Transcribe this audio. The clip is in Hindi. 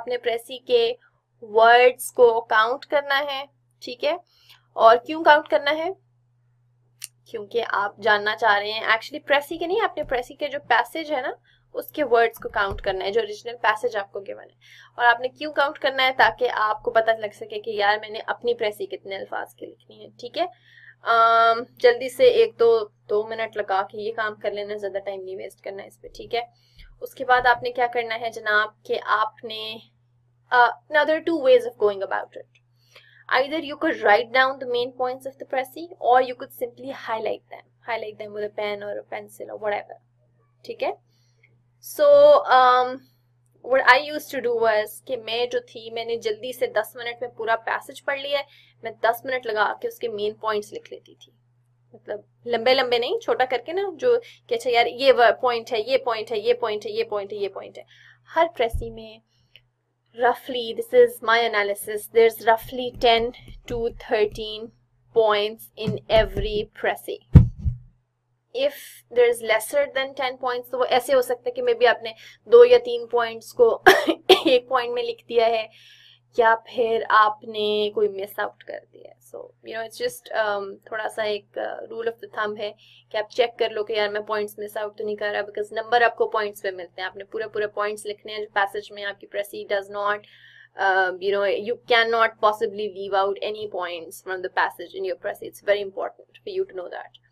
आपने प्रेसी के वर्ड्स को काउंट करना है ठीक है और क्यों काउंट करना है क्योंकि आप जानना चाह रहे हैं एक्चुअली प्रेसी के नहीं आपने प्रेसी के जो पैसेज है ना उसके वर्ड्स को काउंट करना है जो ओरिजिनल पैसेज आपको गिवन है और आपने क्यों काउंट करना है ताकि आपको पता लग सके कि यार मैंने अपनी प्रेसी कितने अल्फाज की लिखनी है ठीक है आम, um, जल्दी से एक दो दो मिनट लगा के ये काम कर लेना ज़्यादा टाइम नहीं वेस्ट करना है इस पर ठीक है उसके बाद आपने क्या करना है जनाब कि आपने another two ways of going about it Either you could write down the main points of the pressy or you could simply highlight them. Highlight them with a pen or a pencil or whatever. Okay? So, um, what I used to do was कि मैं जो थी मैंने जल्दी से 10 मिनट में पूरा पैसेज पढ़ लिया है मैं दस मिनट लगा के उसके मेन पॉइंट्स लिख लेती थी मतलब लंबे लंबे नहीं छोटा करके ना जो कि अच्छा यार ये पॉइंट है ये पॉइंट है ये पॉइंट है ये पॉइंट है ये पॉइंट है ये पॉइंट है हर प्रेसी में roughly, this is my analysis, there's roughly 10 to 13 points in every pressy. If there's lesser than 10 points, so it's possible that maybe you have two or three points in one point. Mein likh diya hai. या फिर आपने कोई मिस आउट कर दिया so you know it's just थोड़ा सा एक रूल ऑफ द थंब है कि आप चेक कर लो कि यार मैं पॉइंट्स मिस आउट तो नहीं कर रहा बिकॉज नंबर आपको पॉइंट्स पे मिलते हैं आपने पूरे पूरे पॉइंट्स लिखने हैं जो पैसेज में आपकी precis does not know you can not possibly leave out any points from the passage in your precis it's very important for you to know that